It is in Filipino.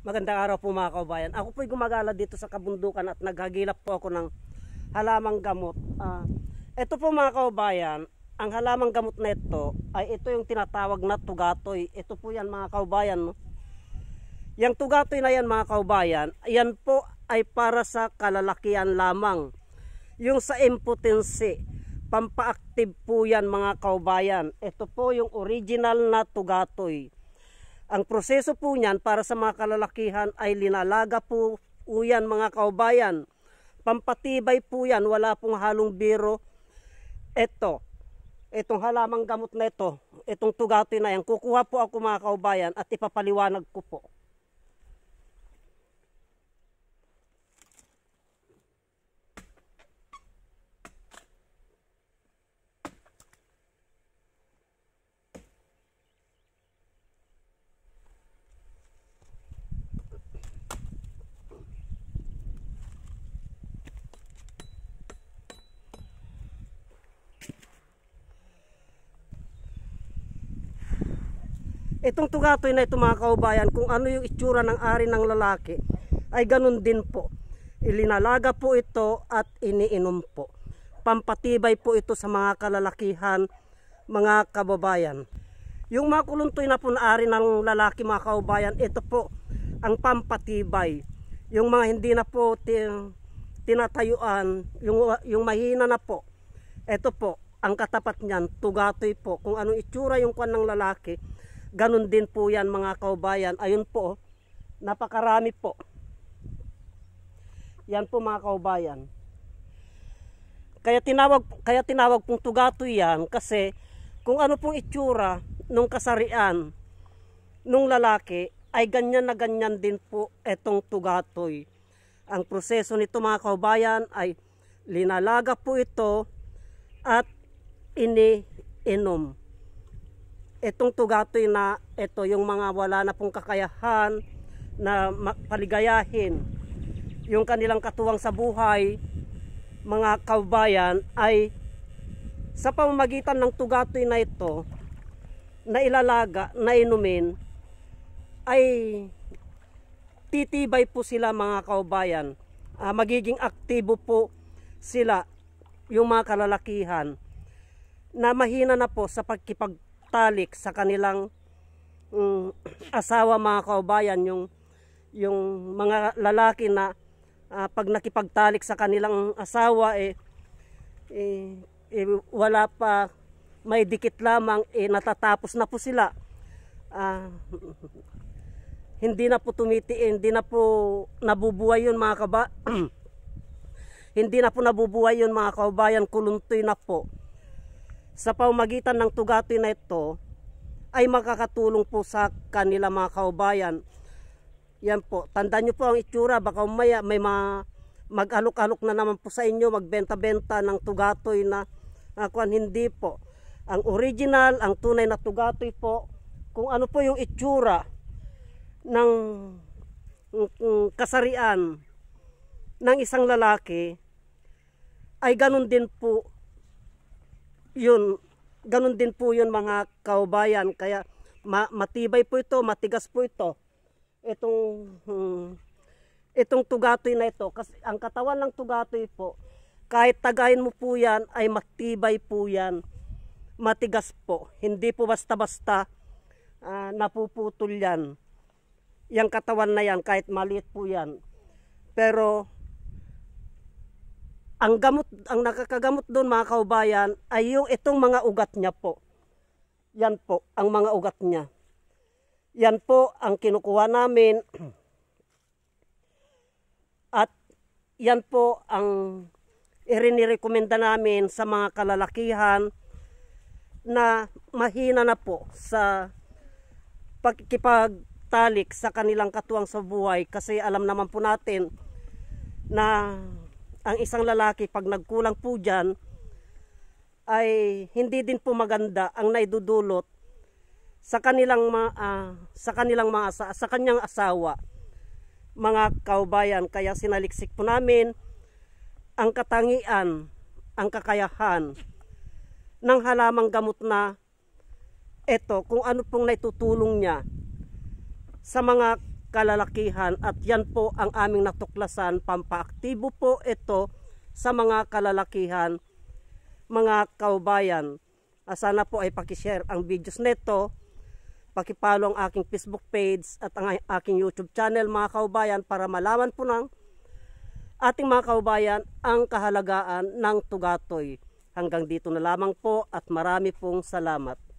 Magandang araw po mga kaubayan. Ako po'y gumagala dito sa kabundukan at naghagilap po ako ng halamang gamot. Uh, ah, ito po mga kaubayan, ang halamang gamot na ito ay ito yung tinatawag na tugatoy. Ito po yan mga kaubayan. No? Yang tugatoy na yan mga kaubayan, yan po ay para sa kalalakian lamang. Yung sa impotency, pampaaktive po yan mga kaubayan. Ito po yung original na tugatoy. Ang proseso po niyan para sa mga kalalakihan ay linalaga po uyan mga kaubayan. Pampatibay po yan, wala pong halong biro. Ito, itong halamang gamot na ito, itong tugati na yan, kukuha po ako mga kaubayan at ipapaliwanag ko po. Itong tugatoy na ito mga kaubayan, kung ano yung itsura ng ari ng lalaki, ay ganun din po. Ilinalaga po ito at iniinom po. Pampatibay po ito sa mga kalalakihan, mga kababayan. Yung mga kuluntoy na po na ari ng lalaki mga kaubayan, ito po ang pampatibay. Yung mga hindi na po tin tinatayuan, yung, yung mahina na po, ito po, ang katapat niyan, tugatoy po. Kung anong itsura yung kwan ng lalaki, ganun din po yan mga kaubayan. Ayun po, oh. napakarami po. Yan po mga kaubayan. Kaya tinawag, kaya tinawag pong tugato yan kasi kung ano pong itsura nung kasarian nung lalaki ay ganyan na ganyan din po etong tugatoy. Ang proseso nito mga kaubayan ay linalaga po ito at iniinom itong tugatoy na ito yung mga wala na pong kakayahan na paligayahin yung kanilang katuwang sa buhay mga kaubayan ay sa pamamagitan ng tugatoy na ito na ilalaga, na inumin ay titibay po sila mga kaubayan uh, magiging aktibo po sila yung mga kalalakihan na mahina na po sa pagkipag talik sa kanilang um, asawa mga kaubayan yung yung mga lalaki na uh, pag nakipagtalik sa kanilang asawa eh, eh, eh wala pa may dikit lamang eh natatapos na po sila uh, hindi na po tumitiin eh, hindi na po nabubuhay yun mga kaba hindi na po nabubuhay yun mga kaubayan kuluntoy na po sa pamagitan ng tugati na ito ay makakatulong po sa kanila mga kaubayan. Yan po, tandaan nyo po ang itsura, baka umaya may ma mag-alok-alok na naman po sa inyo, magbenta-benta ng tugatoy na uh, hindi po. Ang original, ang tunay na tugatoy po, kung ano po yung itsura ng kasarian ng isang lalaki, ay ganun din po yun, ganun din po yun mga kaubayan. Kaya ma matibay po ito, matigas po ito. Itong, hmm, itong tugatoy na ito. Kasi ang katawan ng tugatoy po, kahit tagayin mo po yan, ay matibay po yan. Matigas po. Hindi po basta-basta uh, napuputol yan. Yang katawan na yan, kahit maliit po yan. Pero ang gamot, ang nakakagamot doon mga kaubayan ay yung itong mga ugat niya po. Yan po, ang mga ugat niya. Yan po ang kinukuha namin. At yan po ang irinirekomenda namin sa mga kalalakihan na mahina na po sa pagkikipagtalik sa kanilang katuwang sa buhay kasi alam naman po natin na ang isang lalaki pag nagkulang po dyan, ay hindi din po maganda ang naidudulot sa kanilang ma, uh, sa kanilang mga asa, sa kanyang asawa mga kaubayan kaya sinaliksik po namin ang katangian ang kakayahan ng halamang gamot na ito kung ano pong naitutulong niya sa mga kalalakihan at yan po ang aming natuklasan pampaaktibo po ito sa mga kalalakihan mga kaubayan ah, sana po ay pakishare ang videos nito pakipalo ang aking Facebook page at ang aking YouTube channel mga kaubayan para malaman po ng ating mga kaubayan ang kahalagaan ng tugatoy hanggang dito na lamang po at marami pong salamat